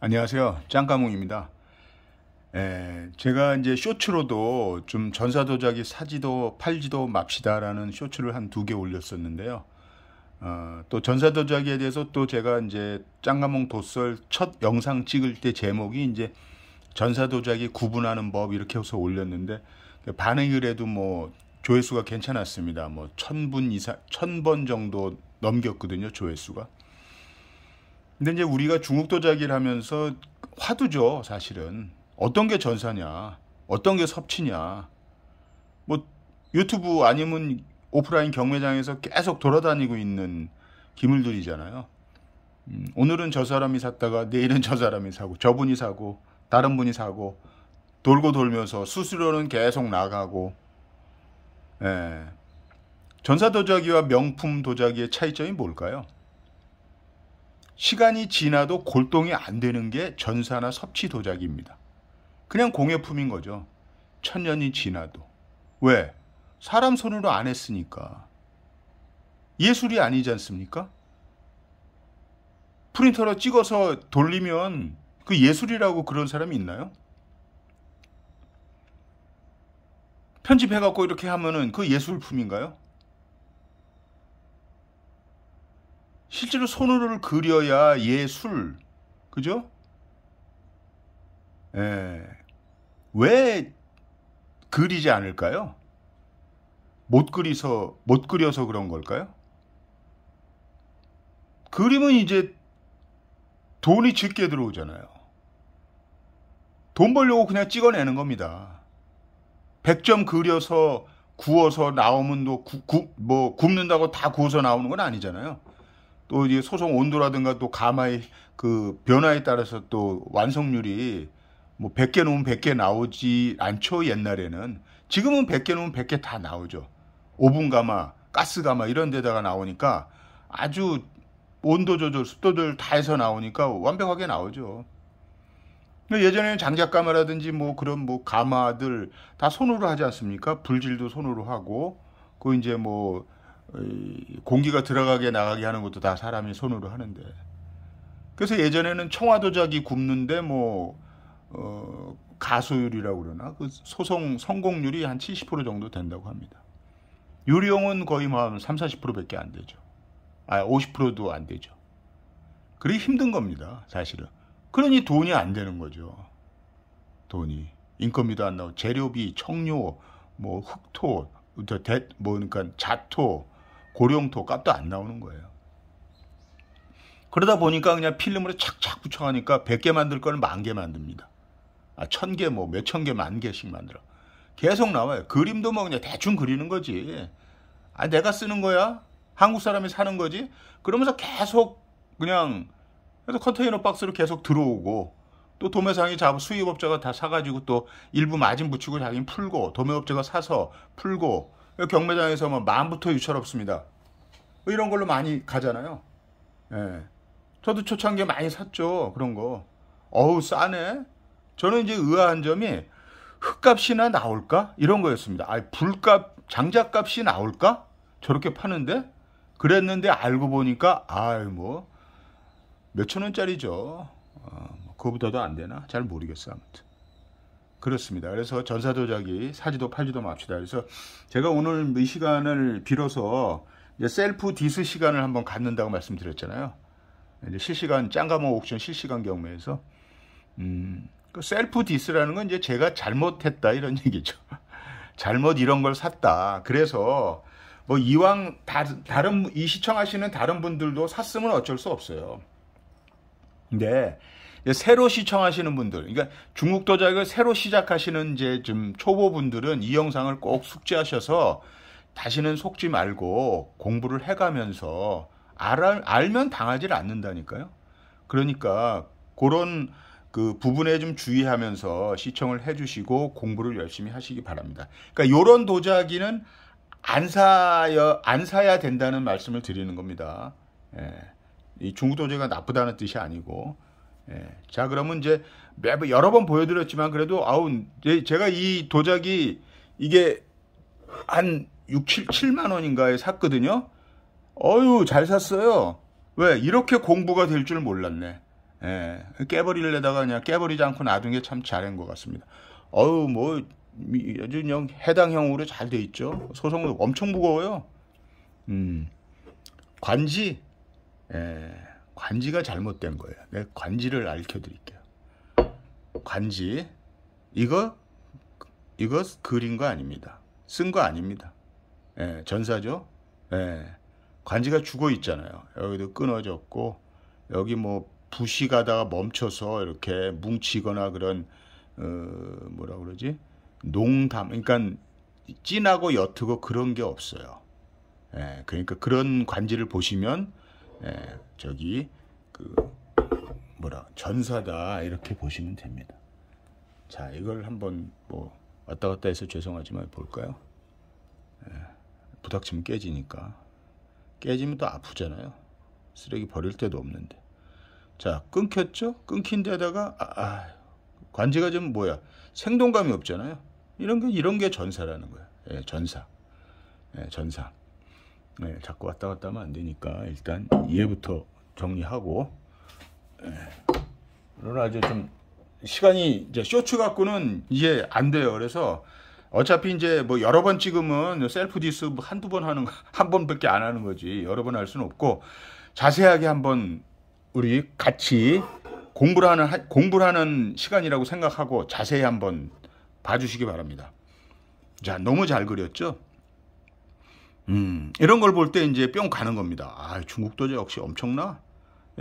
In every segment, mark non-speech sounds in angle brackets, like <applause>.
안녕하세요. 짱까몽입니다. 에, 제가 이제 쇼츠로도 좀 전사도자기 사지도 팔지도 맙시다라는 쇼츠를 한 두 개 올렸었는데요. 어, 또 전사도자기에 대해서 또 제가 이제 짱가몽 도설첫 영상 찍을 때 제목이 이제 전사도자기 구분하는 법 이렇게 해서 올렸는데 반응이 그래도 뭐 조회수가 괜찮았습니다. 뭐천분 이상 천 번 정도 넘겼거든요 조회수가. 근데 이제 우리가 중국 도자기를 하면서 화두죠, 사실은. 어떤 게 전사냐, 어떤 게 섭취냐. 뭐 유튜브 아니면 오프라인 경매장에서 계속 돌아다니고 있는 기물들이잖아요. 음, 오늘은 저 사람이 샀다가 내일은 저 사람이 사고 저분이 사고 다른 분이 사고 돌고 돌면서 수수료는 계속 나가고 예. 전사 도자기와 명품 도자기의 차이점이 뭘까요? 시간이 지나도 골동이 안 되는 게 전사나 섭취 도자기입니다. 그냥 공예품인 거죠. 천년이 지나도. 왜? 사람 손으로 안 했으니까. 예술이 아니지 않습니까? 프린터로 찍어서 돌리면 그 예술이라고 그런 사람이 있나요? 편집해갖고 이렇게 하면은 그 예술품인가요? 실제로 손으로 그려야 예술 그죠? 예. 왜 그리지 않을까요? 못 그리서 못 그려서 그런 걸까요? 그림은 이제 돈이 짙게 들어오잖아요. 돈 벌려고 그냥 찍어내는 겁니다. 100점 그려서 구워서 나오면 뭐, 구, 구, 뭐 굽는다고 다 구워서 나오는 건 아니잖아요. 또 이제 소송 온도라든가 또 가마의 그 변화에 따라서 또 완성률이 뭐 100개 놓으면 100개 나오지 않죠, 옛날에는. 지금은 100개 놓으면 100개 다 나오죠. 오븐 가마, 가스 가마 이런 데다가 나오니까 아주 온도 조절, 습도 조절 다 해서 나오니까 완벽하게 나오죠. 예전에는 장작 가마라든지 뭐 그런 뭐 가마들 다 손으로 하지 않습니까? 불질도 손으로 하고 그 이제 뭐 공기가 들어가게 나가게 하는 것도 다 사람이 손으로 하는데 그래서 예전에는 청화도자기 굽는데 뭐 어, 가수율이라고 그러나 그 소송 성공률이 한 70% 정도 된다고 합니다. 유령은 거의 뭐 한 3, 40%밖에 안 되죠. 아, 50%도 안 되죠. 그리 힘든 겁니다, 사실은. 그러니 돈이 안 되는 거죠. 돈이 인건비도 안 나오고 재료비, 청료, 뭐 흑토, 뭐 그러니까 자토, 고령토 값도 안 나오는 거예요. 그러다 보니까 그냥 필름으로 착착 붙여가니까 100개 만들 거를 만개 만듭니다. 아, 1000개 뭐 몇 천 개, 만 개씩 만들어. 계속 나와요. 그림도 뭐 그냥 대충 그리는 거지. 아, 내가 쓰는 거야? 한국 사람이 사는 거지? 그러면서 계속 그냥 그래서 컨테이너 박스로 계속 들어오고 또 도매상이 잡 수입업자가 다 사가지고 또 일부 마진 붙이고 자기는 풀고 도매업자가 사서 풀고 경매장에서 뭐 만부터 유찰없습니다. 뭐 이런 걸로 많이 가잖아요. 예. 저도 초창기에 많이 샀죠. 그런 거. 어우, 싸네. 저는 이제 의아한 점이 흙값이나 나올까? 이런 거였습니다. 아, 불값, 장작값이 나올까? 저렇게 파는데? 그랬는데 알고 보니까, 아유, 뭐, 몇천 원짜리죠. 어, 뭐 그거보다도 안 되나? 잘모르겠어 아무튼. 그렇습니다. 그래서 전사 도자기 사지도 팔지도 맙시다. 그래서 제가 오늘 이 시간을 빌어서 셀프 디스 시간을 한번 갖는다고 말씀드렸잖아요. 이제 실시간 짱가모 옥션 실시간 경매에서 음, 그 셀프 디스라는 건 이제 제가 잘못했다 이런 <laughs> 얘기죠. 잘못 이런 걸 샀다. 그래서 뭐 이왕 다, 다른 이 시청하시는 다른 분들도 샀으면 어쩔 수 없어요. 근데 새로 시청하시는 분들, 그러니까 중국 도자기를 새로 시작하시는 이제 좀 초보분들은 이 영상을 꼭 숙지하셔서 다시는 속지 말고 공부를 해가면서 알, 알면 당하지를 않는다니까요. 그러니까 그런 그 부분에 좀 주의하면서 시청을 해주시고 공부를 열심히 하시기 바랍니다. 그러니까 이런 도자기는 안 사야 안 사야 된다는 말씀을 드리는 겁니다. 예. 이 중국 도자기가 나쁘다는 뜻이 아니고 예. 자, 그러면 이제 매번 여러 번 보여드렸지만 그래도 아우 제가 이 도자기 이게 한 6, 7, 7만 원인가에 샀거든요. 어유 잘 샀어요. 왜 이렇게 공부가 될 줄 몰랐네. 예. 깨버리려다가 그냥 깨버리지 않고 놔둔 게 참 잘한 것 같습니다. 어유 뭐 아주 그냥 해당형으로 잘 돼 있죠. 소송도 엄청 무거워요. 음. 관지. 예. 관지가 잘못된 거예요. 내 관지를 알려드릴게요. 관지 이거 이거 그린 거 아닙니다. 쓴 거 아닙니다. 예, 전사죠. 예, 관지가 죽어 있잖아요. 여기도 끊어졌고 여기 뭐 부시 가다가 멈춰서 이렇게 뭉치거나 그런 어, 뭐라 그러지 농담 그러니까 찐하고 옅고 그런 게 없어요. 예, 그러니까 그런 관지를 보시면 예, 저기 그 뭐라 전사다 이렇게 보시면 됩니다. 자 이걸 한번 뭐 왔다 갔다 해서 죄송하지만 볼까요? 예, 부닥치면 깨지니까 깨지면 또 아프잖아요. 쓰레기 버릴 데도 없는데 자 끊겼죠? 끊긴 데다가 아, 아, 관제가 좀 뭐야 생동감이 없잖아요. 이런 게 이런 게 전사라는 거야. 예, 전사, 예, 전사. 네, 자꾸 왔다 갔다 하면 안 되니까 일단 얘부터 정리하고 네. 오늘 아주 좀 시간이 이제 쇼츠 갖고는 이제 안 돼요. 그래서 어차피 이제 뭐 여러 번 찍으면 셀프 디스 한두 번 하는 <laughs> 한 번밖에 안 하는 거지 여러 번 할 수는 없고 자세하게 한번 우리 같이 공부를 하는 공부를 하는 시간이라고 생각하고 자세히 한번 봐주시기 바랍니다. 자 너무 잘 그렸죠? 음, 이런 걸 볼 때 이제 뿅 가는 겁니다. 아, 중국도 역시 엄청나?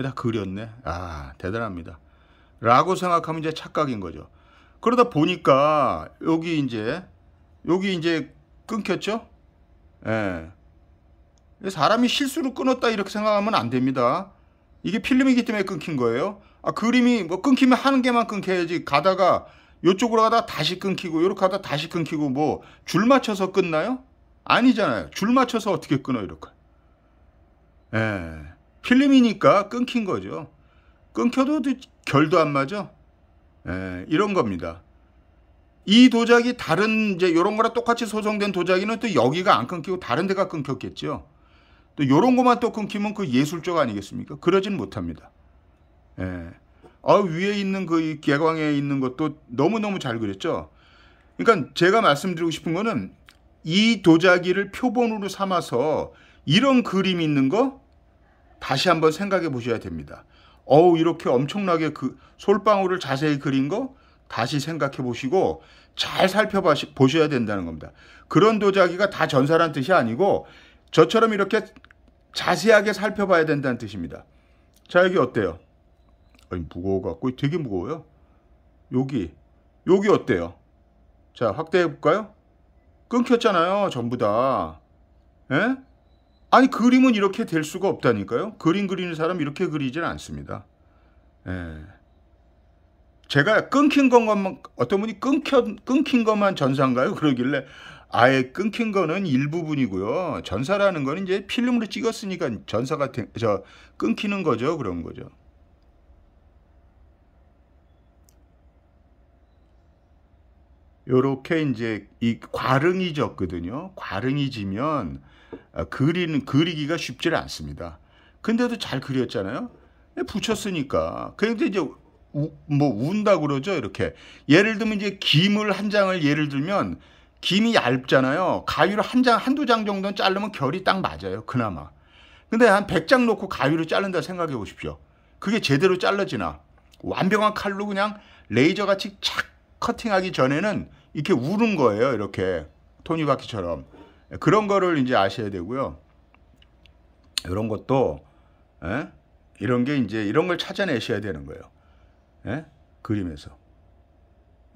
다 그렸네. 아, 대단합니다. 라고 생각하면 이제 착각인 거죠. 그러다 보니까 여기 이제, 여기 이제 끊겼죠? 예. 사람이 실수로 끊었다 이렇게 생각하면 안 됩니다. 이게 필름이기 때문에 끊긴 거예요. 아, 그림이 뭐 끊기면 하는 개만 끊겨야지 가다가 이쪽으로 가다 다시 끊기고 이렇게 가다 다시 끊기고 뭐 줄 맞춰서 끊나요? 아니잖아요. 줄 맞춰서 어떻게 끊어 이렇게. 예. 필름이니까 끊긴 거죠. 끊겨도 결도 안 맞아. 예, 이런 겁니다. 이 도자기 다른 이제 요런 거랑 똑같이 소송된 도자기는 또 여기가 안 끊기고 다른 데가 끊겼겠죠. 또 요런 것만 또 끊기면 그 예술적 아니겠습니까? 그러진 못합니다. 예. 아, 위에 있는 그 개광에 있는 것도 너무너무 잘 그렸죠. 그러니까 제가 말씀드리고 싶은 거는 이 도자기를 표본으로 삼아서 이런 그림 있는 거 다시 한번 생각해 보셔야 됩니다. 어우 이렇게 엄청나게 그 솔방울을 자세히 그린 거 다시 생각해 보시고 잘 살펴보셔야 된다는 겁니다. 그런 도자기가 다 전사란 뜻이 아니고 저처럼 이렇게 자세하게 살펴봐야 된다는 뜻입니다. 자 여기 어때요? 아니 무거워갖고 되게 무거워요. 여기 여기 어때요? 자 확대해 볼까요? 끊겼잖아요. 전부 다. 에? 예? 아니 그림은 이렇게 될 수가 없다니까요. 그림 그리는 사람 이렇게 그리질 않습니다. 에. 예. 제가 끊긴 것만 어떤 분이 끊겨 끊긴 것만 전사인가요? 그러길래 아예 끊긴 거는 일부분이고요. 전사라는 거 이제 필름으로 찍었으니까 전사가 저 끊기는 거죠. 그런 거죠. 요렇게 이제 이 과릉이 졌거든요. 과릉이 지면 아, 그리는 그리기가 쉽지 않습니다. 근데도 잘 그렸잖아요. 예, 붙였으니까. 그런데 이제 우, 뭐 운다 그러죠. 이렇게 예를 들면 이제 김을 한 장을 예를 들면 김이 얇잖아요. 가위로 한 장, 한두 장 정도는 자르면 결이 딱 맞아요. 그나마. 근데 한 100장 놓고 가위로 자른다 생각해 보십시오. 그게 제대로 잘라지나. 완벽한 칼로 그냥 레이저같이 착 커팅하기 전에는 이렇게 우는 거예요. 이렇게 토니바퀴처럼 그런 거를 이제 아셔야 되고요. 이런 것도 에? 예? 이런 게 이제 이런 걸 찾아내셔야 되는 거예요. 에? 예? 그림에서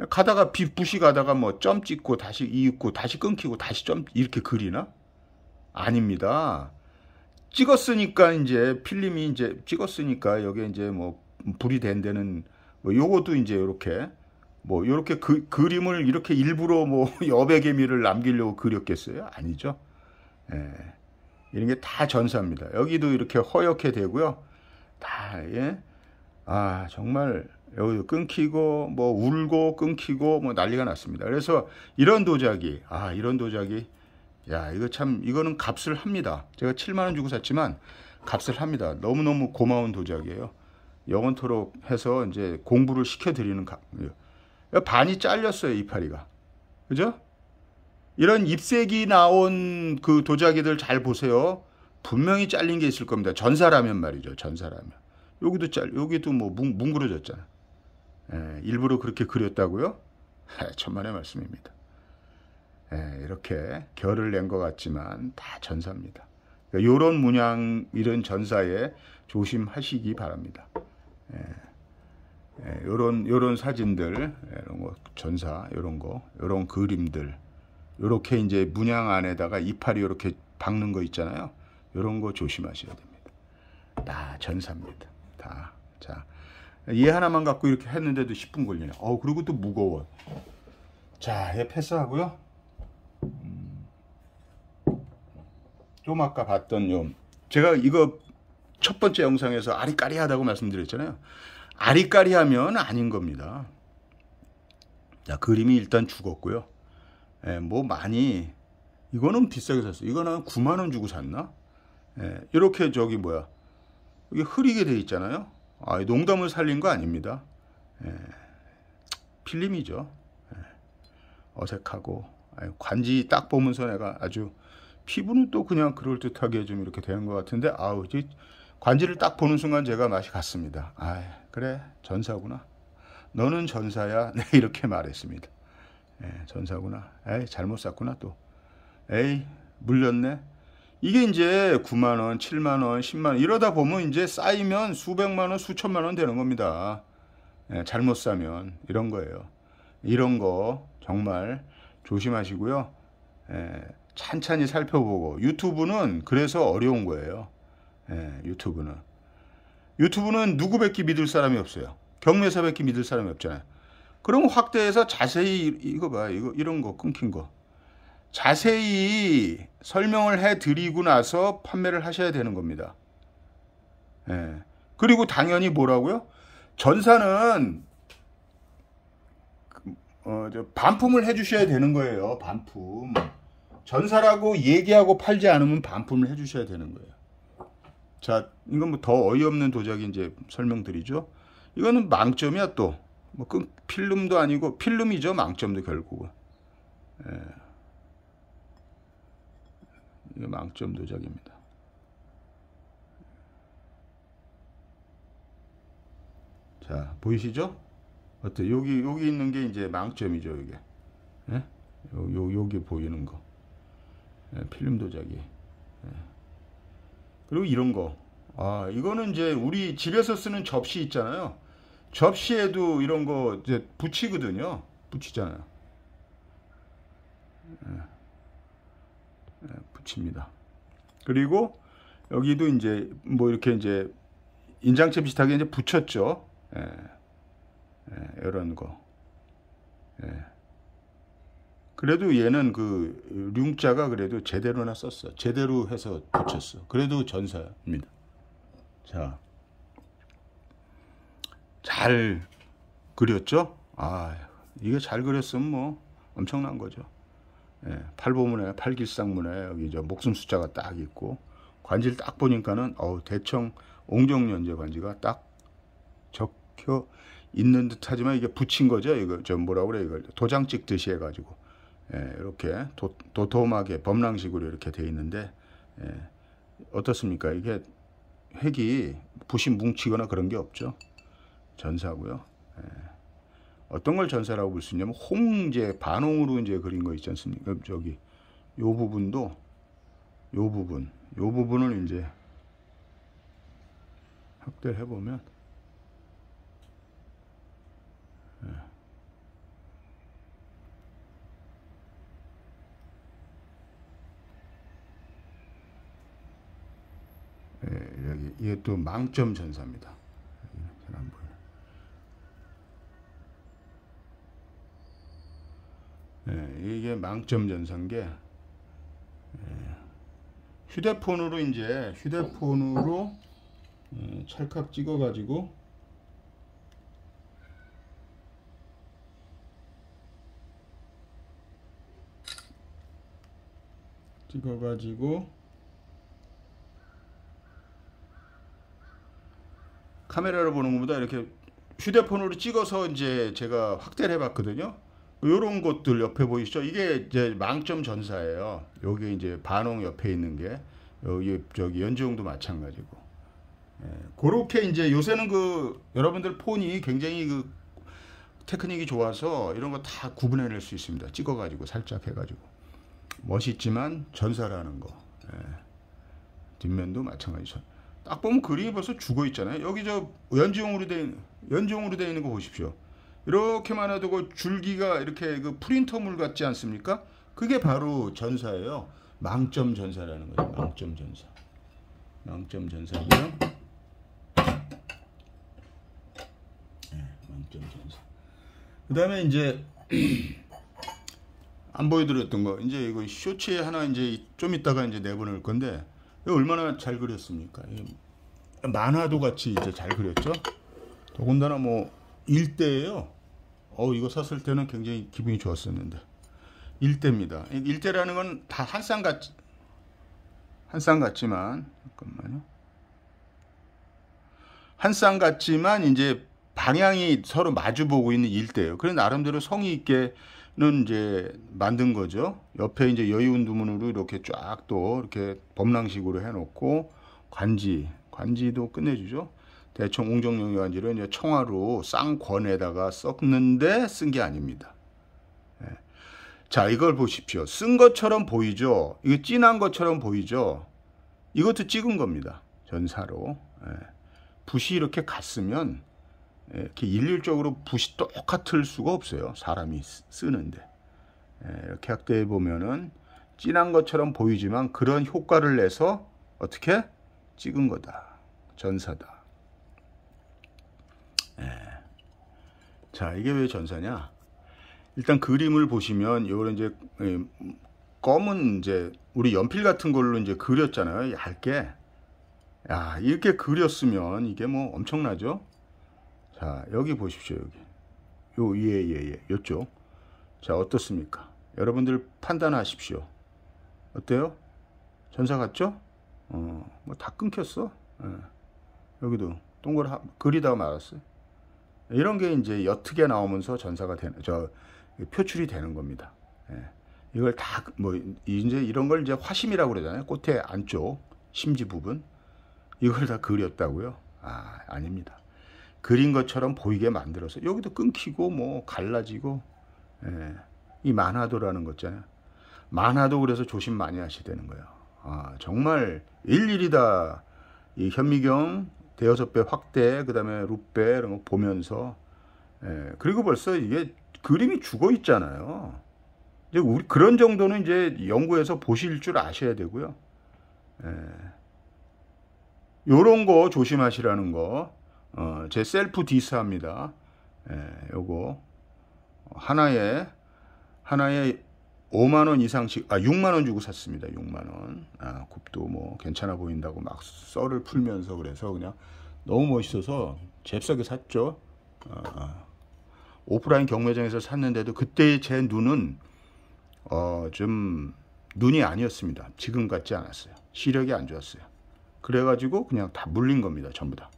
가다가 비 부시 가다가 뭐 점 찍고 다시 이윽고 다시 끊기고 다시 점 이렇게 그리나? 아닙니다. 찍었으니까 이제 필름이 이제 찍었으니까 여기 이제 뭐 불이 된데는뭐 요것도 이제 이렇게 뭐 이렇게 그, 그림을 이렇게 일부러 뭐 <laughs> 여백의미를 남기려고 그렸겠어요? 아니죠. 예. 이런 게 다 전사입니다. 여기도 이렇게 허옇게 되고요. 다 예. 아 정말 여기도 끊기고 뭐 울고 끊기고 뭐 난리가 났습니다. 그래서 이런 도자기 아 이런 도자기 야 이거 참 이거는 값을 합니다. 제가 7만 원 주고 샀지만 값을 합니다. 너무 너무 고마운 도자기예요. 영원토록 해서 이제 공부를 시켜드리는 값. 반이 잘렸어요, 이파리가. 그죠? 이런 잎색이 나온 그 도자기들 잘 보세요. 분명히 잘린 게 있을 겁니다. 전사라면 말이죠. 전사라면. 여기도 잘, 여기도 뭐 뭉, 뭉그러졌잖아. 예, 일부러 그렇게 그렸다고요? 하, 천만의 말씀입니다. 예, 이렇게 결을 낸 것 같지만 다 전사입니다. 그러니까 이런 문양, 이런 전사에 조심하시기 바랍니다. 예. 예, 요런 요런 사진들 예, 이런 거 전사 요런 거 요런 그림들 요렇게 이제 문양 안에다가 이파리 요렇게 박는 거 있잖아요 요런 거 조심하셔야 됩니다 다 전사입니다 다자 얘 하나만 갖고 이렇게 했는데도 10분 걸리네 어 그리고 또 무거워 자얘 패스하고요 음. 좀 아까 봤던 요 제가 이거 첫 번째 영상에서 아리까리하다고 말씀드렸잖아요 아리까리하면 아닌 겁니다. 자 그림이 일단 죽었고요. 예, 뭐 많이 이거는 비싸게 샀어. 이거는 9만 원 주고 샀나? 예, 이렇게 저기 뭐야 이게 흐리게 돼 있잖아요. 아, 농담을 살린 거 아닙니다. 예, 필름이죠. 예, 어색하고 아, 관지 딱 보면서 내가 아주 피부는 또 그냥 그럴 듯하게 좀 이렇게 되는 것 같은데 아우 관지를 딱 보는 순간 제가 맛이 갔습니다. 아이. 그래 전사구나. 너는 전사야. <laughs> 네 이렇게 말했습니다. 예, 전사구나. 에이 잘못 샀구나 또. 에이 물렸네. 이게 이제 9만 원, 7만 원, 10만 원 이러다 보면 이제 쌓이면 수백만 원, 수천만 원 되는 겁니다. 예, 잘못 사면 이런 거예요. 이런 거 정말 조심하시고요. 예, 찬찬히 살펴보고 유튜브는 그래서 어려운 거예요. 예, 유튜브는 유튜브는 누구밖에 믿을 사람이 없어요. 경매사밖에 믿을 사람이 없잖아요. 그럼 확대해서 자세히 이거 봐. 이거 이런 거 끊긴 거. 자세히 설명을 해 드리고 나서 판매를 하셔야 되는 겁니다. 예. 그리고 당연히 뭐라고요? 전사는 그, 어, 반품을 해 주셔야 되는 거예요. 반품. 전사라고 얘기하고 팔지 않으면 반품을 해 주셔야 되는 거예요. 자, 이건 뭐 더 어이없는 도자기 이제 설명드리죠. 이거는 망점이야 또. 뭐 끈, 그 필름도 아니고 필름이죠 망점도 결국은. 예. 이게 망점 도자기입니다. 자 보이시죠? 어때 여기 여기 있는 게 이제 망점이죠 이게. 예? 요, 요 여기 보이는 거. 예, 필름 도자기. 그리고 이런 거. 아, 이거는 이제 우리 집에서 쓰는 접시 있잖아요. 접시에도 이런 거 이제 붙이거든요. 붙이잖아요. 예. 예, 붙입니다. 그리고 여기도 이제 뭐 이렇게 이제 인장체 비슷하게 이제 붙였죠. 예. 예, 이런 거. 예. 그래도 얘는 그 융자가 그래도 제대로나 썼어. 제대로 해서 붙였어. 그래도 전사입니다. 자, 잘 그렸죠? 아, 이게 잘 그렸으면 뭐 엄청난 거죠. 예, 팔보문에 팔길상문에 여기 저 목숨 숫자가 딱 있고 관지를 딱 보니까는 어우 대청 옹정연제 관지가 딱 적혀 있는 듯하지만 이게 붙인 거죠. 이거 저 뭐라 그래 이걸 도장 찍듯이 해가지고 예, 이렇게 도, 도톰하게 범랑식으로 이렇게 되어 있는데 예, 어떻습니까? 이게 핵이 부신 뭉치거나 그런 게 없죠. 전사고요. 예. 어떤 걸 전사라고 볼 수 있냐면 홍제 반홍으로 이제 그린 거 있지 않습니까? 그 저기 요 부분도 요 부분 요 부분을 이제 확대 해보면 여기 이게또 망점 전사입니다. 잘안 보여. 예, 이게 망점 전사게 예, 휴대폰으로 이제 휴대폰으로 예, 찰칵 찍어가지고 찍어가지고 카메라로 보는 것보다 이렇게 휴대폰으로 찍어서 이제 제가 확대를 해봤거든요. 요런 것들 옆에 보이시죠? 이게 이제 망점 전사예요. 여기 이제 반응 옆에 있는 게 여기 저기 연지용도 마찬가지고. 예, 그렇게 이제 요새는 그 여러분들 폰이 굉장히 그 테크닉이 좋아서 이런 거 다 구분해낼 수 있습니다. 찍어가지고 살짝 해가지고 멋있지만 전사라는 거. 예. 뒷면도 마찬가지죠. 딱 보면 그림이 벌써 죽어 있잖아요. 여기 저 연지용으로 된 연지용으로 되어 있는 거 보십시오. 이렇게 많아두고 그 줄기가 이렇게 그 프린터물 같지 않습니까? 그게 바로 전사예요. 망점 전사라는 거예요. 망점 전사. 망점 전사고요. 네, 예, 망점 전사. 그다음에 이제 <clears throat> 안 보여드렸던 거 이제 이거 쇼츠에 하나 이제 좀 있다가 이제 내보낼 건데 얼마나 잘 그렸습니까? 만화도 같이 이제 잘 그렸죠. 더군다나 뭐 일대예요. 어 이거 샀을 때는 굉장히 기분이 좋았었는데 일대입니다. 일대라는 건 다 한 쌍 같, 한쌍 같지만 잠깐만요. 한 쌍 같지만 이제 방향이 서로 마주 보고 있는 일대예요. 그래 나름대로 성의 있게 는 이제 만든 거죠. 옆에 이제 여의운두문으로 이렇게 쫙 또 이렇게 범랑식으로 해놓고 관지 관지도 끝내주죠. 대청 웅정령 여관지를 이제 청화로 쌍권에다가 썼는데 쓴 게 아닙니다. 예. 자 이걸 보십시오. 쓴 것처럼 보이죠. 이거 진한 것처럼 보이죠. 이것도 찍은 겁니다. 전사로 예. 붓이 이렇게 갔으면 예, 이렇게 일률적으로 붓이 똑같을 수가 없어요. 사람이 쓰는데. 예, 이렇게 학대해 보면은 진한 것처럼 보이지만 그런 효과를 내서 어떻게 찍은 거다. 전사다. 예. 자, 이게 왜 전사냐? 일단 그림을 보시면 요런 이제 예, 검은 이제 우리 연필 같은 걸로 이제 그렸잖아요. 얇게. 야, 이렇게 그렸으면 이게 뭐 엄청나죠? 자, 여기 보십시오. 여기. 요위 예, 예, 예, 요쪽. 자, 어떻습니까? 여러분들 판단하십시오. 어때요? 전사 같죠? 어, 뭐 다 끊겼어. 예. 여기도 동글 그리다가 말았어요. 이런 게 이제 여트게 나오면서 전사가 되는 저 표출이 되는 겁니다. 예. 이걸 다 뭐 이제 이런 걸 이제 화심이라고 그러잖아요. 꽃의 안쪽 심지 부분 이걸 다 그렸다고요? 아, 아닙니다. 그린 것처럼 보이게 만들어서 여기도 끊기고 뭐 갈라지고 예. 이 만화도라는 거 있잖아요. 만화도 그래서 조심 많이 하셔야되는 거예요. 아, 정말 일일이 다이 현미경 대여섯 배 확대, 그 다음에 룻배 이런 거 보면서 예, 그리고 벌써 이게 그림이 죽어 있잖아요. 이제 우리 그런 정도는 이제 연구해서 보실 줄 아셔야 되고요. 예. 요런 거 조심하시라는 거. 어, 제 셀프 디스합니다. 예, 요거 하나에 하나에 5만 원 이상씩 아 6만 원 주고 샀습니다. 6만 원. 아, 굽도 뭐 괜찮아 보인다고 막 썰을 풀면서 그래서 그냥 너무 멋있어서 잽싸게 샀죠. 아, 아, 오프라인 경매장에서 샀는데도 그때 제 눈은 어, 좀 눈이 아니었습니다. 지금 같지 않았어요. 시력이 안 좋았어요. 그래가지고 그냥 다 물린 겁니다. 전부 다.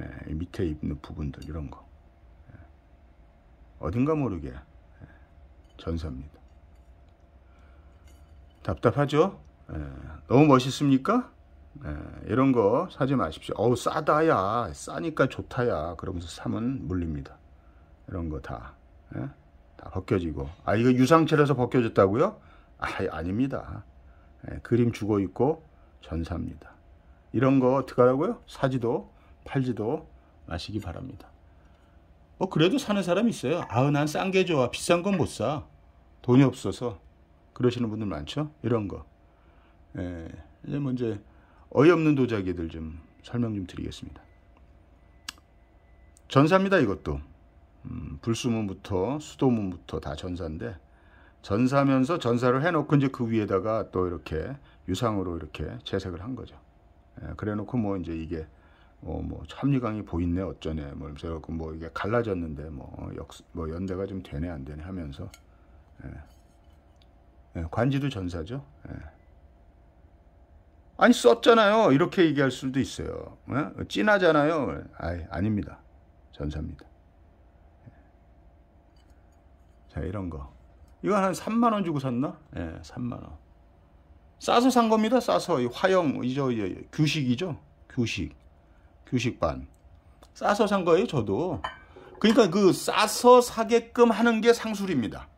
예, 밑에 있는 부분들 이런 거 예, 어딘가 모르게 예, 전사입니다 답답하죠 예, 너무 멋있습니까 예, 이런 거 사지 마십시오 어우 싸다야 싸니까 좋다야 그러면서 사은 물립니다 이런 거다 예? 벗겨지고 아 이거 유상철에서 벗겨졌다고요 아 아닙니다 예, 그림 죽어 있고 전사입니다 이런 거 어떡하라고요 사지도 팔지도 마시기 바랍니다. 뭐 그래도 사는 사람이 있어요. 아우 한싼게 좋아. 비싼 건 못 사. 돈이 없어서 그러시는 분들 많죠. 이런 거. 예, 이제 먼저 뭐 어이없는 도자기들 좀 설명 좀 드리겠습니다. 전사입니다. 이것도 음, 불수문부터 수도문부터 다 전사인데 전사면서 전사를 해놓고 이제 그 위에다가 또 이렇게 유상으로 이렇게 채색을 한 거죠. 예, 그래놓고 뭐 이제 이게 어, 뭐 참리강이 보이네 어쩌네 뭐이러서뭐 이게 갈라졌는데 뭐, 어, 역, 뭐 연대가 좀 되네 안 되네 하면서 예. 예, 관지도 전사죠. 예. 아니 썼잖아요. 이렇게 얘기할 수도 있어요. 예? 찐하잖아요. 아이, 아닙니다. 전사입니다. 예. 자 이런 거. 이거한 3만 원 주고 샀나? 예, 3만 원. 싸서 산 겁니다. 싸서 이 화형 이저 이, 이, 규식이죠. 규식. 규식반. 싸서 산 거예요, 저도. 그러니까 그 싸서 사게끔 하는 게 상술입니다.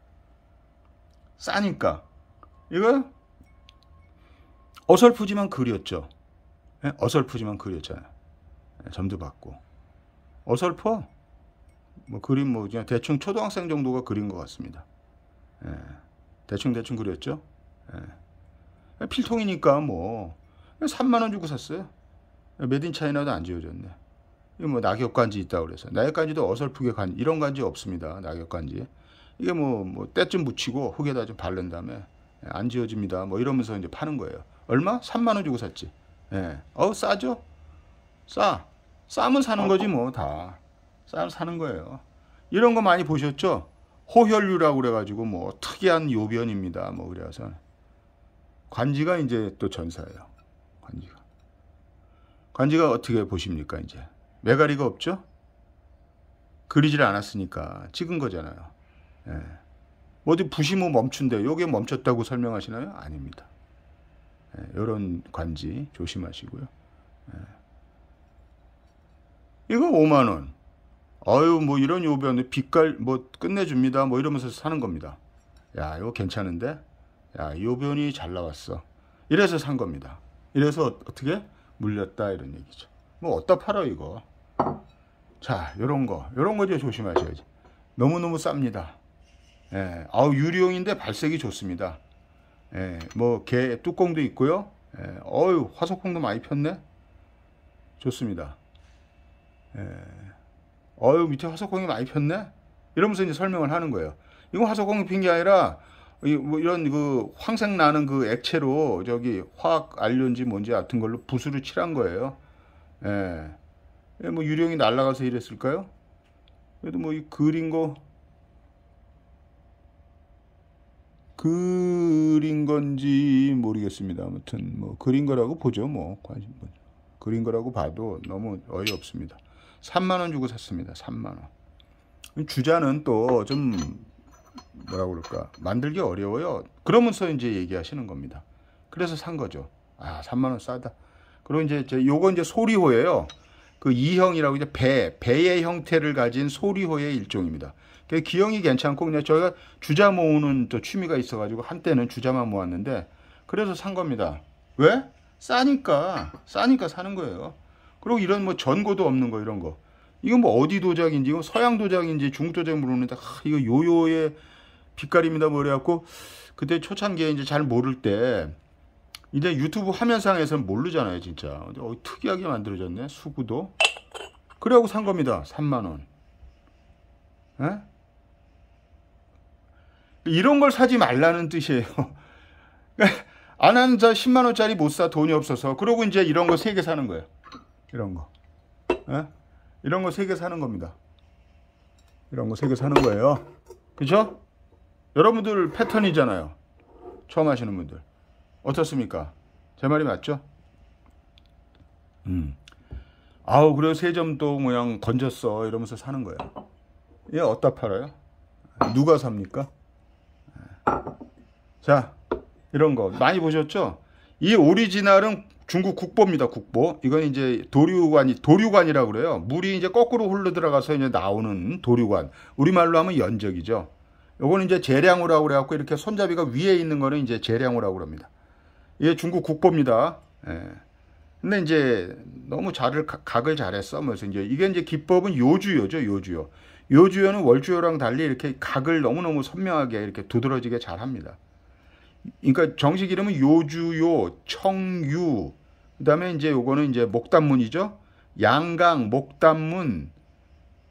싸니까. 이거 어설프지만 그렸죠. 예, 어설프지만 그렸잖아요. 예, 점도 받고. 어설퍼? 뭐 그림 뭐 그냥 대충 초등학생 정도가 그린 것 같습니다. 예, 대충 대충 그렸죠. 예, 필통이니까 뭐 3만 원 주고 샀어요. 메딘 차이나도 안 지워졌네. 이거 뭐 낙엽 간지 있다 그래서 낙엽 간지도 어설프게 간 이런 간지 없습니다. 낙엽 간지 이게 뭐, 뭐 때좀 묻히고 혹에다 좀 바른 다음에 예, 안 지워집니다. 뭐 이러면서 이제 파는 거예요. 얼마? 3만 원 주고 샀지. 예. 어 싸죠? 싸. 싸면 사는 거지 뭐 다. 싸면 사는 거예요. 이런 거 많이 보셨죠? 호혈류라고 그래가지고 뭐 특이한 요변입니다. 뭐 그래서 관지가 이제 또 전사예요. 관지가. 관지가 어떻게 보십니까 이제 메가리가 없죠? 그리질 않았으니까 찍은 거잖아요. 예. 뭐 어디 부시면 뭐 멈춘데 요게 멈췄다고 설명하시나요? 아닙니다. 이런 예, 관지 조심하시고요. 예. 이거 5만 원. 아유 뭐 이런 요변에 빛깔 뭐 끝내줍니다. 뭐 이러면서 사는 겁니다. 야 이거 괜찮은데? 야 요변이 잘 나왔어. 이래서 산 겁니다. 이래서 어떻게? 물렸다 이런 얘기죠 뭐 어디다 팔아 이거 자 요런 거 요런 거죠 조심하셔야지 너무너무 쌉니다 예, 아우 유리용인데 발색이 좋습니다 예, 뭐개 뚜껑도 있고요 예, 어유 화석홍도 많이 폈네 좋습니다 예, 어유 밑에 화석홍이 많이 폈네 이러면서 이제 설명을 하는 거예요 이거 화석홍이 핀 게 아니라 뭐 이런 그 황색 나는 그 액체로 저기 화학 알료인지 뭔지 같은 걸로 붓으로 칠한 거예요. 예. 예. 뭐 유령이 날아가서 이랬을까요? 그래도 뭐 이 그린 거 그린 건지 모르겠습니다. 아무튼 뭐 그린 거라고 보죠. 뭐 관심 뭐 그린 거라고 봐도 너무 어이없습니다. 3만 원 주고 샀습니다. 3만 원. 주자는 또좀 뭐라 그럴까 만들기 어려워요 그러면서 이제 얘기하시는 겁니다 그래서 산 거죠 아 3만원 싸다 그리고 이제 요거 이제 소리호예요 그 이형이라고 이제 배 배의 형태를 가진 소리호의 일종입니다 그 기형이 괜찮고 그냥 저희가 주자 모으는 또 취미가 있어 가지고 한때는 주자만 모았는데 그래서 산 겁니다 왜 싸니까 싸니까 사는 거예요 그리고 이런 뭐 전고도 없는 거 이런 거 이건 뭐 어디 도자기인지 이건 서양 도자기인지 중국 도자기 모르는데 하, 아, 이거 요요의 빛깔입니다 뭐 그래갖고 그때 초창기에 이제 잘 모를 때 이제 유튜브 화면상에서는 모르잖아요 진짜 어, 특이하게 만들어졌네 수구도 그래갖고 산 겁니다 3만원 이런 걸 사지 말라는 뜻이에요 <laughs> 그러니까 안한자 10만원짜리 못 사 돈이 없어서 그러고 이제 이런 거3개 사는 거예요 이런 거 에? 이런 거 세 개 사는 겁니다. 이런 거 세 개 사는 거예요. 그죠? 여러분들 패턴이잖아요. 처음 하시는 분들. 어떻습니까? 제 말이 맞죠? 음. 아우, 그래, 세점 또 모양 건졌어. 이러면서 사는 거예요. 얘 예, 어디다 팔아요? 누가 삽니까? 예. 자, 이런 거. 많이 보셨죠? 이 오리지널은 중국 국보입니다. 국보. 이건 이제 도류관이 도류관이라고 그래요. 물이 이제 거꾸로 흘러 들어가서 이제 나오는 도류관. 우리말로 하면 연적이죠. 요거는 이제 재량호라고 그래 갖고 이렇게 손잡이가 위에 있는 거는 이제 재량호라고 그럽니다. 이게 중국 국보입니다. 예. 근데 이제 너무 자를 각을 잘했어. 뭐 그래서 이제 이게 이제 기법은 요주요죠. 요주요. 요주요는 월주요랑 달리 이렇게 각을 너무너무 선명하게 이렇게 두드러지게 잘 합니다. 그러니까 정식 이름은 요주요, 청유. 그다음에 이제 요거는 이제 목단문이죠. 양강, 목단문,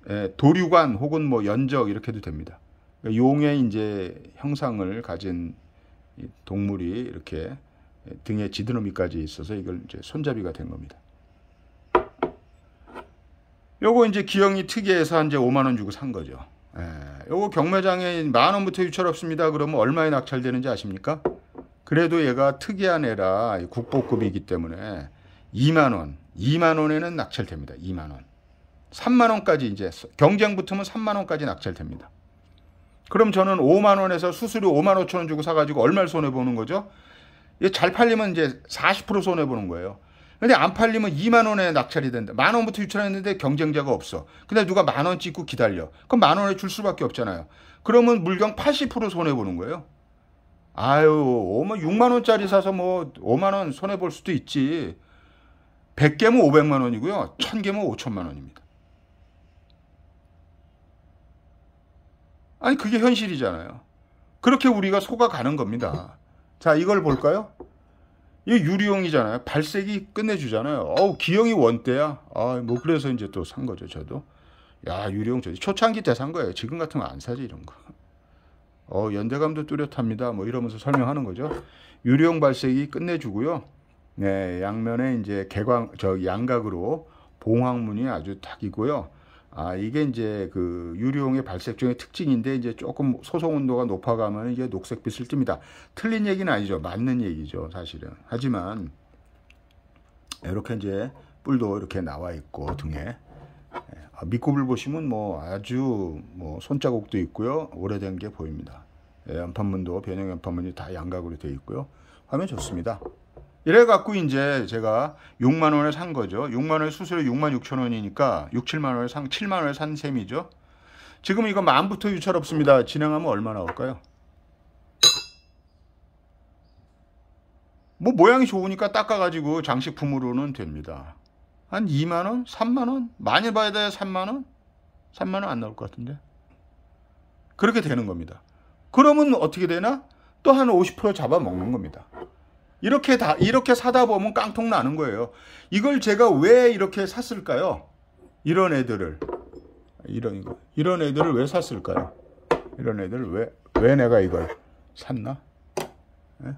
예, 도류관 혹은 뭐 연적 이렇게도 됩니다. 그러니까 용의 이제 형상을 가진 동물이 이렇게 등에 지드러미까지 있어서 이걸 이제 손잡이가 된 겁니다. 요거 이제 기영이 특이해서 한 5만 원 주고 산 거죠. 예, 요거 경매장에 만 원부터 유찰없습니다. 그러면 얼마에 낙찰되는지 아십니까? 그래도 얘가 특이한 애라 국보급이기 때문에 2만 원, 2만 원에는 낙찰됩니다. 2만 원, 3만 원까지 이제 경쟁 붙으면 3만 원까지 낙찰됩니다. 그럼 저는 5만 원에서 수수료 5만 5천 원 주고 사가지고 얼마를 손해 보는 거죠? 얘잘 팔리면 이제 40% 손해 보는 거예요. 근데 안 팔리면 2만 원에 낙찰이 된다. 만 원부터 유찰했는데 경쟁자가 없어. 근데 누가 만 원 찍고 기다려. 그럼 만 원에 줄 수밖에 없잖아요. 그러면 물경 80% 손해 보는 거예요. 아유, 6만 원짜리 사서 뭐 5만 원 손해 볼 수도 있지. 100개면 500만 원이고요. 1000개면 5천만 원입니다. 아니 그게 현실이잖아요. 그렇게 우리가 속아 가는 겁니다. 자, 이걸 볼까요? 이게 유리용이잖아요. 발색이 끝내주잖아요. 어우, 기형이 원대야. 아, 뭐, 그래서 이제 또 산 거죠, 저도. 야, 유리용 저 초창기 때 산 거예요. 지금 같은거 안 사지, 이런 거. 어, 연대감도 뚜렷합니다. 뭐 이러면서 설명하는 거죠. 유리용 발색이 끝내주고요. 네, 양면에 이제 개광, 저 양각으로 봉황문이 아주 탁이고요. 아, 이게 이제 그 유리용의 발색 중의 특징인데 이제 조금 소성 온도가 높아가면 이게 녹색빛을 띱니다. 틀린 얘기는 아니죠. 맞는 얘기죠. 사실은. 하지만 이렇게 이제 뿔도 이렇게 나와 있고 등에 예, 아, 밑굽을 보시면 뭐 아주 뭐 손자국도 있고요. 오래된 게 보입니다. 예, 연판문도 변형 연판문이 다 양각으로 되어 있고요. 화면 좋습니다. 이래 갖고 이제 제가 6만 원에산 거죠. 6만 원에 수수료 6만 6천 원이니까 6, 7만 원에산 7만 원을 산 셈이죠. 지금 이거 만부터 유찰 없습니다. 진행하면 얼마 나올까요? 뭐 모양이 좋으니까 닦아 가지고 장식품으로는 됩니다. 한 2만 원, 3만 원, 많이 봐야 돼 3만 원, 3만 원 안 나올 것 같은데 그렇게 되는 겁니다. 그러면 어떻게 되나? 또 한 50% 잡아먹는 겁니다. 이렇게 다 이렇게 사다 보면 깡통 나는 거예요. 이걸 제가 왜 이렇게 샀을까요? 이런 애들을 이런 거 이런 애들을 왜 샀을까요? 이런 애들을 왜왜 내가 이걸 샀나? 네?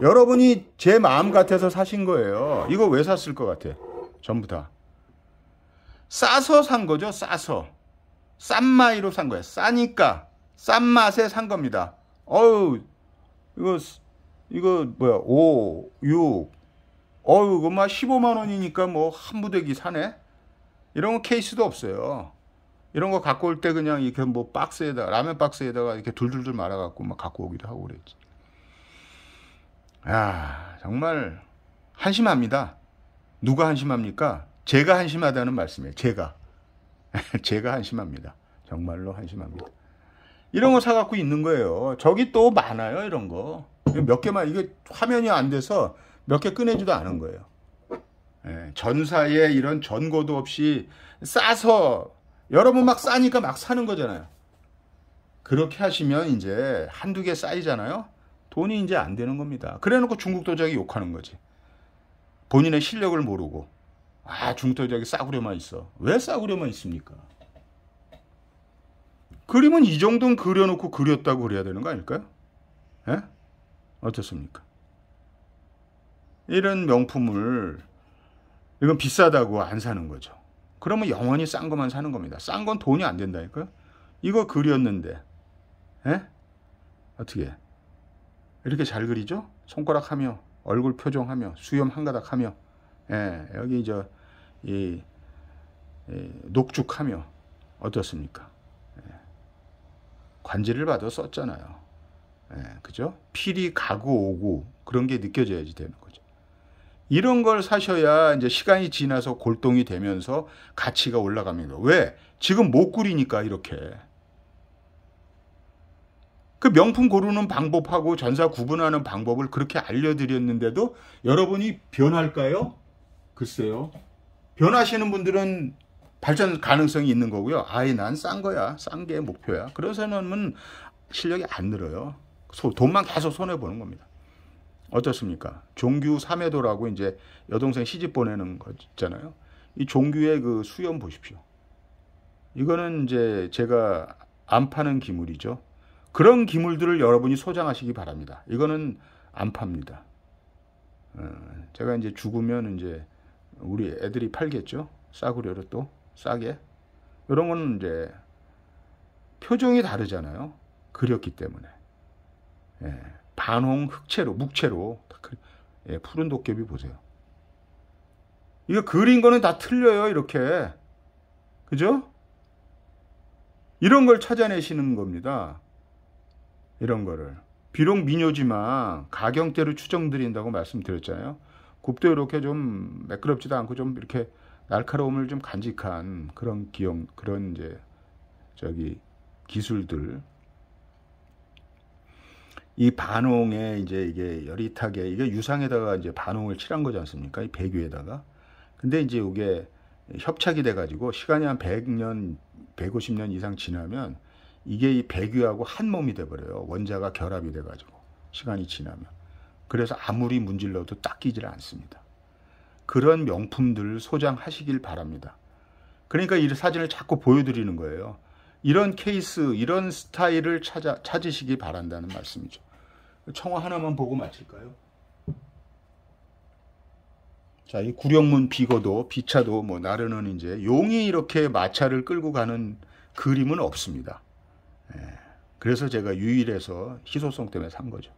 여러분이 제 마음 같아서 사신 거예요. 이거 왜 샀을 것 같아? 전부 다 싸서 산 거죠. 싸서 싼 마이로 산 거예요. 싸니까 싼 맛에 산 겁니다. 어우 이거 이거 뭐야 5, 6 어유 그거 15만 뭐 원이니까 뭐 한 부대기 사네 이런 거 케이스도 없어요 이런 거 갖고 올 때 그냥 이렇게 뭐 박스에다 라면 박스에다가 이렇게 둘둘둘 말아갖고 막 갖고 오기도 하고 그랬지 야 정말 한심합니다 누가 한심합니까 제가 한심하다는 말씀이에요 제가 <laughs> 제가 한심합니다 정말로 한심합니다 이런 거 사갖고 있는 거예요 저기 또 많아요 이런 거몇 개만 이게 화면이 안 돼서 몇 개 꺼내지도 않은 거예요. 예, 전사에 이런 전고도 없이 싸서 여러분 막 싸니까 막 사는 거잖아요. 그렇게 하시면 이제 한두 개 쌓이잖아요. 돈이 이제 안 되는 겁니다. 그래놓고 중국 도자기 욕하는 거지. 본인의 실력을 모르고 아 중국 도자기 싸구려만 있어. 왜 싸구려만 있습니까? 그림은 이 정도는 그려놓고 그렸다고 그래야 되는 거 아닐까요? 예? 어떻습니까? 이런 명품을 이건 비싸다고 안 사는 거죠. 그러면 영원히 싼 것만 사는 겁니다. 싼 건 돈이 안된다니까 이거 그렸는데 에? 예? 어떻게 이렇게 잘 그리죠? 손가락하며 얼굴 표정하며 수염 한 가닥하며 예, 여기 저 이, 이 녹죽하며 어떻습니까? 예. 관제를 받아 썼잖아요. 예, 그죠? 필이 가고 오고 그런 게 느껴져야지 되는 거죠. 이런 걸 사셔야 이제 시간이 지나서 골동이 되면서 가치가 올라갑니다. 왜? 지금 못 꾸리니까 이렇게. 그 명품 고르는 방법하고 전사 구분하는 방법을 그렇게 알려드렸는데도 여러분이 변할까요? 글쎄요. 변하시는 분들은 발전 가능성이 있는 거고요. 아예 난 싼 거야. 싼 게 목표야. 그런 사람은 실력이 안 늘어요. 돈만 계속 손해 보는 겁니다. 어떻습니까? 종규 삼해도라고 이제 여동생 시집 보내는 거 있잖아요. 이 종규의 그 수염 보십시오. 이거는 이제 제가 안 파는 기물이죠. 그런 기물들을 여러분이 소장하시기 바랍니다. 이거는 안 팝니다. 어, 제가 이제 죽으면 이제 우리 애들이 팔겠죠. 싸구려로 또 싸게. 이런 건 이제 표정이 다르잖아요. 그렸기 때문에. 예, 반홍 흑채로 묵채로 그, 예, 푸른 도깨비 보세요. 이거 그린 거는 다 틀려요 이렇게 그죠? 이런 걸 찾아내시는 겁니다. 이런 거를 비록 미녀지만 가격대로 추정드린다고 말씀드렸잖아요. 곱도 이렇게 좀 매끄럽지도 않고 좀 이렇게 날카로움을 좀 간직한 그런 기억 그런 이제 저기 기술들 이 반홍에 이제 이게 여릿하게 이게 유상에다가 이제 반홍을 칠한 거지 않습니까? 이 배규에다가. 근데 이제 이게 협착이 돼 가지고 시간이 한 100년, 150년 이상 지나면 이게 이 배규하고 한 몸이 돼 버려요. 원자가 결합이 돼 가지고 시간이 지나면. 그래서 아무리 문질러도 닦이질 않습니다. 그런 명품들 소장하시길 바랍니다. 그러니까 이 사진을 자꾸 보여드리는 거예요. 이런 케이스, 이런 스타일을 찾아, 찾으시기 바란다는 말씀이죠. 청화 하나만 보고 마칠까요? 자, 이 구령문 비거도, 비차도 뭐 나르는 이제 용이 이렇게 마차를 끌고 가는 그림은 없습니다. 예, 그래서 제가 유일해서 희소성 때문에 산 거죠.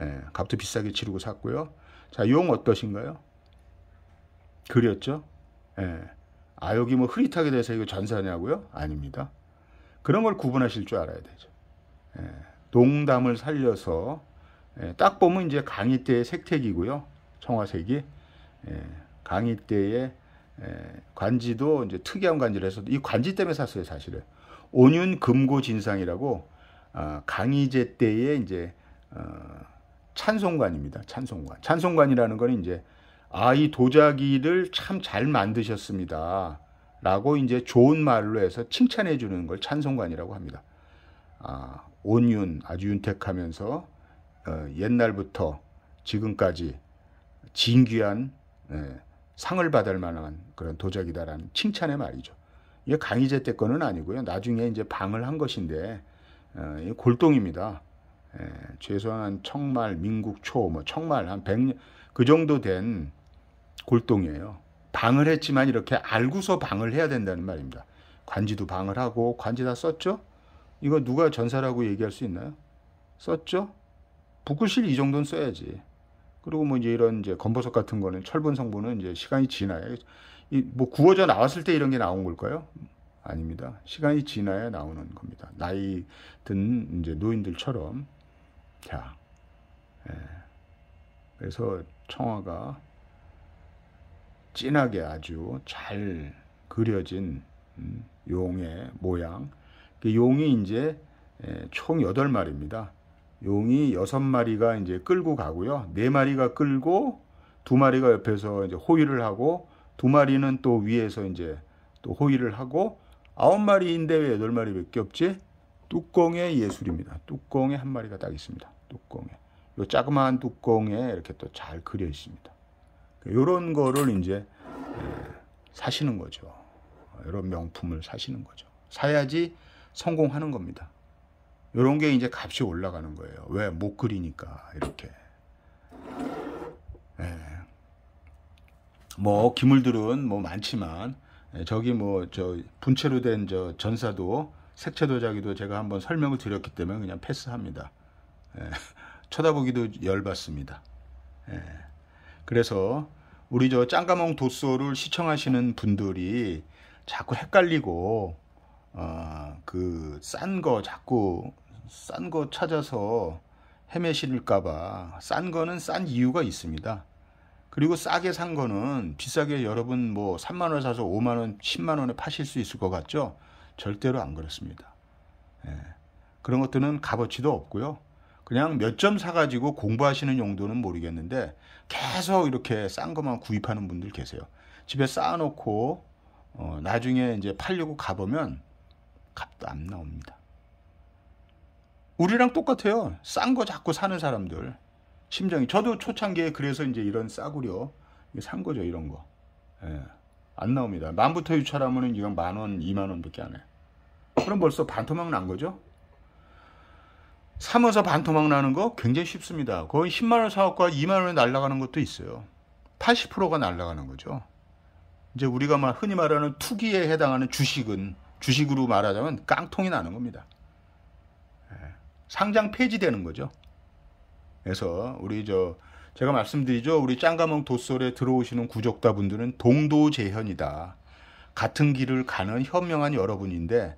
예, 값도 비싸게 치르고 샀고요. 자, 용 어떠신가요? 그렸죠? 예. 아, 여기 뭐 흐릿하게 돼서 이거 전사냐고요? 아닙니다. 그런 걸 구분하실 줄 알아야 되죠. 예, 농담을 살려서 예, 딱 보면 이제 강의 때의 색택이고요. 청화색이 예, 강의 때의 예, 관지도 이제 특이한 관지라서 이 관지 때문에 샀어요 사실은 온윤 금고 진상이라고 어, 강의제 때의 이제 어, 찬송관입니다. 찬송관. 찬송관이라는 건 이제 아이 도자기를 참 잘 만드셨습니다. 라고 이제 좋은 말로 해서 칭찬해 주는 걸 찬송관이라고 합니다. 아, 온윤, 아주 윤택하면서 어, 옛날부터 지금까지 진귀한 예, 상을 받을 만한 그런 도자기다라는 칭찬의 말이죠. 이게 강희재 때 거는 아니고요. 나중에 이제 방을 한 것인데 어, 이 골동입니다. 예, 최소한 청말, 민국 초, 뭐 청말 한 100년 그 정도 된 골동이에요. 방을 했지만 이렇게 알고서 방을 해야 된다는 말입니다. 관지도 방을 하고 관지 다 썼죠? 이거 누가 전사라고 얘기할 수 있나요? 썼죠? 북구실 이 정도는 써야지. 그리고 뭐 이제 이런 이제 건버섯 같은 거는 철분 성분은 이제 시간이 지나요. 이뭐 구워져 나왔을 때 이런 게 나온 걸까요? 아닙니다. 시간이 지나야 나오는 겁니다. 나이 든 이제 노인들처럼 자. 예. 그래서 청아가 진하게 아주 잘 그려진 음, 용의 모양. 그 용이 이제 총 8마리입니다. 용이 6마리가 이제 끌고 가고요. 4마리가 끌고 2마리가 옆에서 이제 호위를 하고 2마리는 또 위에서 이제 또 호위를 하고 9마리인데 왜 8마리밖에 없지? 뚜껑의 예술입니다. 뚜껑에 한 마리가 딱 있습니다. 뚜껑에. 요 자그마한 뚜껑에 이렇게 또 잘 그려 있습니다. 이런 거를 이제 예, 사시는 거죠. 이런 명품을 사시는 거죠. 사야지 성공하는 겁니다. 이런 게 이제 값이 올라가는 거예요. 왜? 못 그리니까 이렇게. 예. 뭐 기물들은 뭐 많지만 예, 저기 뭐 저 분체로 된 저 전사도 색채 도자기도 제가 한번 설명을 드렸기 때문에 그냥 패스합니다. 예. <laughs> 쳐다보기도 열받습니다. 예. 그래서 우리 저 짱가몽 도서를 시청하시는 분들이 자꾸 헷갈리고 어, 그 싼 거 자꾸 싼 거 찾아서 헤매실까봐 싼 거는 싼 이유가 있습니다. 그리고 싸게 산 거는 비싸게 여러분 뭐 3만 원 사서 5만 원, 10만 원에 파실 수 있을 것 같죠? 절대로 안 그렇습니다. 예. 그런 것들은 값어치도 없고요. 그냥 몇 점 사가지고 공부하시는 용도는 모르겠는데 계속 이렇게 싼 것만 구입하는 분들 계세요. 집에 쌓아놓고 어, 나중에 이제 팔려고 가보면 값도 안 나옵니다. 우리랑 똑같아요. 싼 거 자꾸 사는 사람들. 심정이. 저도 초창기에 그래서 이제 이런 싸구려 산 거죠. 이런 거. 예, 안 나옵니다. 만부터 유찰하면은 이건 만 원, 이만 원밖에 안 해. 그럼 벌써 반토막 난 거죠? 사면서 반토막 나는 거 굉장히 쉽습니다. 거의 10만원 사업과 2만원에 날아가는 것도 있어요. 80%가 날아가는 거죠. 이제 우리가 막 흔히 말하는 투기에 해당하는 주식은 주식으로 말하자면 깡통이 나는 겁니다. 예. 상장 폐지되는 거죠. 그래서 우리 저 제가 말씀드리죠. 우리 짱가몽 도솔에 들어오시는 구족다분들은 동도재현이다. 같은 길을 가는 현명한 여러분인데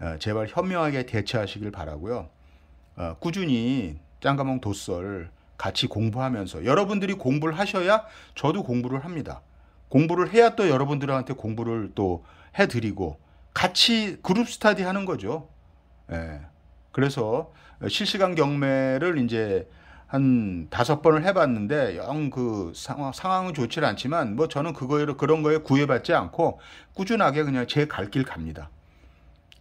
어, 제발 현명하게 대처하시길 바라고요. 어, 꾸준히 짱가몽 도설 같이 공부하면서 여러분들이 공부를 하셔야 저도 공부를 합니다. 공부를 해야 또 여러분들한테 공부를 또 해드리고 같이 그룹 스타디 하는 거죠. 예. 그래서 실시간 경매를 이제 한 다섯 번을 해봤는데 영 그 상황 상황은 좋지 않지만 뭐 저는 그거에 그런 거에 구애받지 않고 꾸준하게 그냥 제 갈 길 갑니다.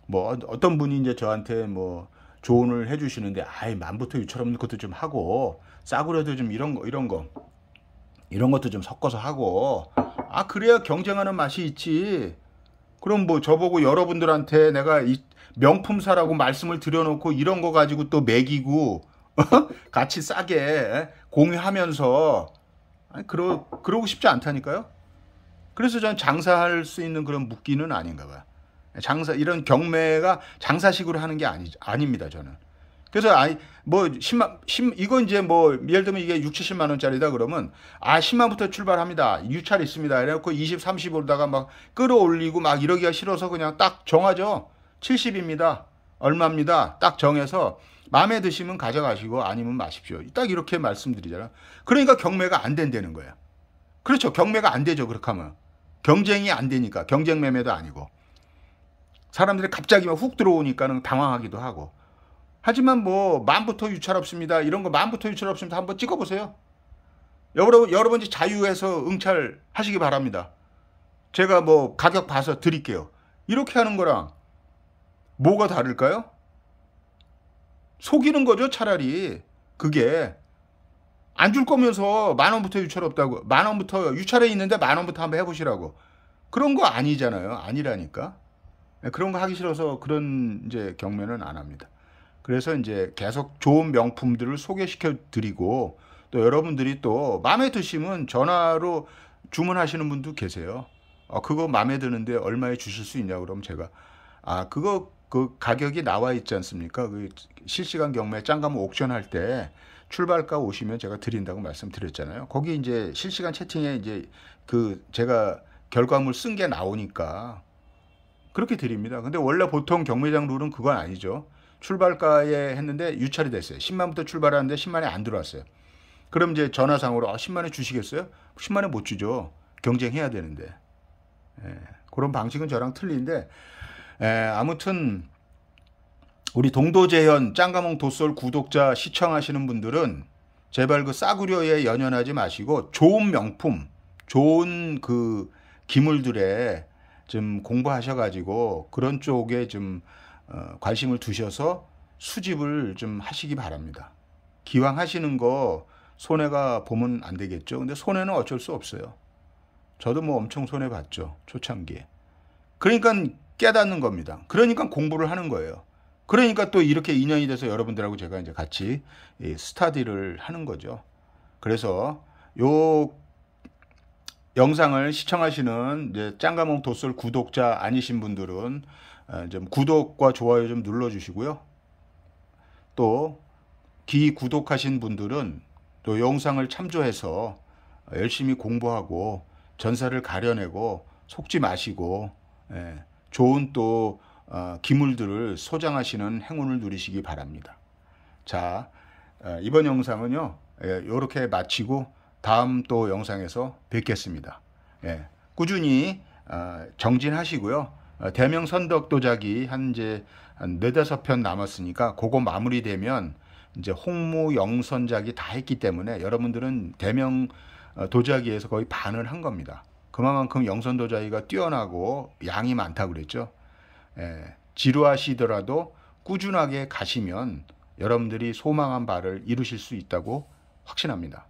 뭐 어떤 분이 이제 저한테 뭐 조언을 해주시는데 아예 만부터 유처럼 것도좀 하고 싸구려도 좀 이런 거 이런 거 이런 것도 좀 섞어서 하고 아 그래야 경쟁하는 맛이 있지 그럼 뭐 저보고 여러분들한테 내가 이 명품 사라고 말씀을 드려놓고 이런 거 가지고 또 매기고 <laughs> 같이 싸게 공유하면서 아니 그러 그러고 싶지 않다니까요 그래서 전 장사할 수 있는 그런 무기는 아닌가 봐요 장사 이런 경매가 장사식으로 하는 게 아니 아닙니다 저는. 그래서 아니 뭐 10만 10 이건 이제 뭐 예를 들면 이게 6, 70만 원짜리다 그러면 아 10만부터 출발합니다. 유찰 있습니다. 이래놓고 20, 30 오다가 르막 끌어올리고 막 이러기가 싫어서 그냥 딱 정하죠. 70입니다. 얼마입니다. 딱 정해서 마음에 드시면 가져가시고 아니면 마십시오. 딱 이렇게 말씀드리잖아. 그러니까 경매가 안 된다는 거야. 그렇죠. 경매가 안 되죠. 그렇게 하면. 경쟁이 안 되니까. 경쟁 매매도 아니고. 사람들이 갑자기 막 훅 들어오니까는 당황하기도 하고. 하지만 뭐 만부터 유찰 없습니다. 이런 거 만부터 유찰 없습니다. 한번 찍어보세요. 여러분 여러분이 자유에서 응찰하시기 바랍니다. 제가 뭐 가격 봐서 드릴게요. 이렇게 하는 거랑 뭐가 다를까요? 속이는 거죠 차라리 그게 안 줄 거면서 만 원부터 유찰 없다고 만 원부터 유찰해 있는데 만 원부터 한번 해보시라고 그런 거 아니잖아요 아니라니까 네, 그런 거 하기 싫어서 그런 이제 경매는 안 합니다. 그래서 이제 계속 좋은 명품들을 소개시켜 드리고 또 여러분들이 또 마음에 드시면 전화로 주문하시는 분도 계세요. 어, 그거 마음에 드는데 얼마에 주실 수 있냐 그러면 제가 아 그거 그 가격이 나와 있지 않습니까? 그 실시간 경매 짱면 옥션 할 때 출발가 오시면 제가 드린다고 말씀드렸잖아요. 거기 이제 실시간 채팅에 이제 그 제가 결과물 쓴 게 나오니까 그렇게 드립니다. 근데 원래 보통 경매장 룰은 그건 아니죠. 출발가에 했는데 유찰이 됐어요. 10만부터 출발하는데 10만에 안 들어왔어요. 그럼 이제 전화상으로 아, 10만에 주시겠어요? 10만에 못 주죠. 경쟁해야 되는데. 예, 그런 방식은 저랑 틀린데 예, 아무튼 우리 동도재현 짱가몽 도솔 구독자 시청하시는 분들은 제발 그 싸구려에 연연하지 마시고 좋은 명품, 좋은 그 기물들의 좀 공부하셔가지고 그런 쪽에 좀 어, 관심을 두셔서 수집을 좀 하시기 바랍니다. 기왕 하시는 거 손해가 보면 안 되겠죠. 근데 손해는 어쩔 수 없어요. 저도 뭐 엄청 손해 봤죠. 초창기에. 그러니까 깨닫는 겁니다. 그러니까 공부를 하는 거예요. 그러니까 또 이렇게 인연이 돼서 여러분들하고 제가 이제 같이 스타디를 하는 거죠. 그래서 요 영상을 시청하시는 이제 짱가몽 도솔 구독자 아니신 분들은 어, 좀 구독과 좋아요 좀 눌러주시고요. 또 기구독하신 분들은 또 영상을 참조해서 열심히 공부하고 전사를 가려내고 속지 마시고 예, 좋은 또 어, 기물들을 소장하시는 행운을 누리시기 바랍니다. 자 어, 이번 영상은요 이렇게 예, 마치고 다음 또 영상에서 뵙겠습니다. 예, 꾸준히 어, 정진하시고요. 어, 대명선덕 도자기 현재 한 네다섯 편 남았으니까 그거 마무리되면 이제 홍무 영선작이 다 했기 때문에 여러분들은 대명 어, 도자기에서 거의 반을 한 겁니다. 그만큼 영선 도자기가 뛰어나고 양이 많다고 그랬죠. 예, 지루하시더라도 꾸준하게 가시면 여러분들이 소망한 바를 이루실 수 있다고 확신합니다.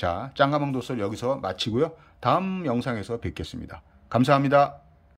자, 짱가망도설 여기서 마치고요. 다음 영상에서 뵙겠습니다. 감사합니다.